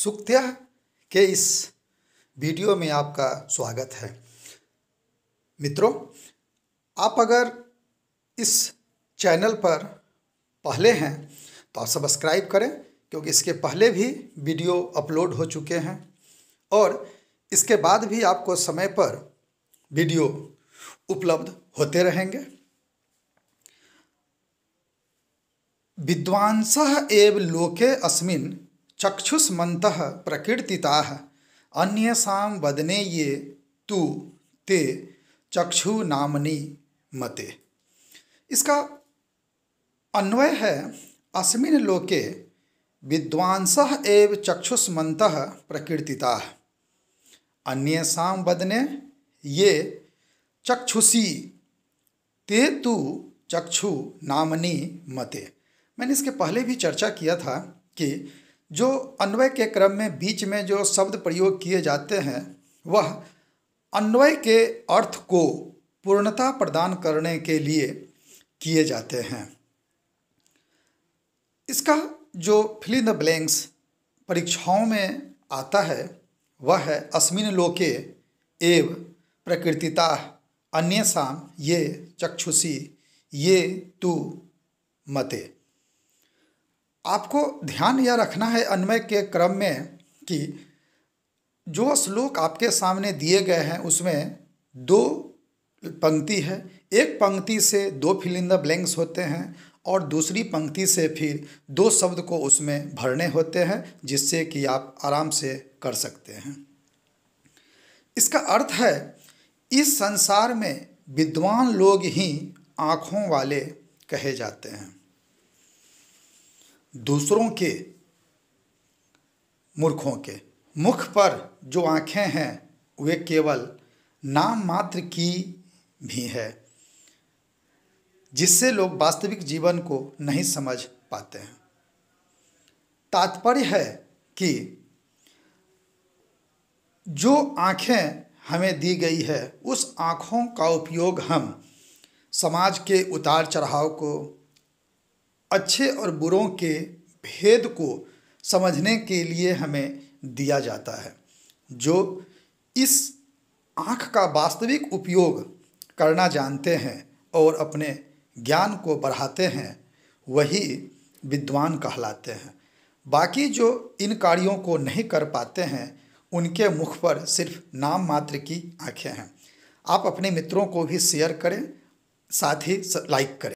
सुक्त्या के इस वीडियो में आपका स्वागत है मित्रों आप अगर इस चैनल पर पहले हैं तो आप सब्सक्राइब करें क्योंकि इसके पहले भी वीडियो अपलोड हो चुके हैं और इसके बाद भी आपको समय पर वीडियो उपलब्ध होते रहेंगे विद्वांस एव लोके अस्मिन चक्षुष्मत प्रकीर्तिता अन्यसा वदने ये तु ते चक्षु नामनी मते इसका अन्वय है अस्मिन लोके विद्वांस एव चक्षुष्मत प्रकीर्तिता अन्यसा वदने ये चक्षुषी ते तु चक्षु नामनी मते मैंने इसके पहले भी चर्चा किया था कि जो अन्वय के क्रम में बीच में जो शब्द प्रयोग किए जाते हैं वह अन्वय के अर्थ को पूर्णता प्रदान करने के लिए किए जाते हैं इसका जो फिलिंद ब्लैंक्स परीक्षाओं में आता है वह है अस्मिन लोके एव प्रकृतिता अन्य शाम ये चक्षुषी ये तू मते आपको ध्यान यह रखना है अन्वय के क्रम में कि जो श्लोक आपके सामने दिए गए हैं उसमें दो पंक्ति है एक पंक्ति से दो फिलिंदा ब्लैंक्स होते हैं और दूसरी पंक्ति से फिर दो शब्द को उसमें भरने होते हैं जिससे कि आप आराम से कर सकते हैं इसका अर्थ है इस संसार में विद्वान लोग ही आँखों वाले कहे जाते हैं दूसरों के मूर्खों के मुख पर जो आँखें हैं वे केवल नाम मात्र की भी है जिससे लोग वास्तविक जीवन को नहीं समझ पाते हैं तात्पर्य है कि जो आँखें हमें दी गई है उस आँखों का उपयोग हम समाज के उतार चढ़ाव को अच्छे और बुरों के भेद को समझने के लिए हमें दिया जाता है जो इस आँख का वास्तविक उपयोग करना जानते हैं और अपने ज्ञान को बढ़ाते हैं वही विद्वान कहलाते हैं बाकी जो इन कार्यों को नहीं कर पाते हैं उनके मुख पर सिर्फ नाम मात्र की आंखें हैं आप अपने मित्रों को भी शेयर करें साथ ही लाइक करें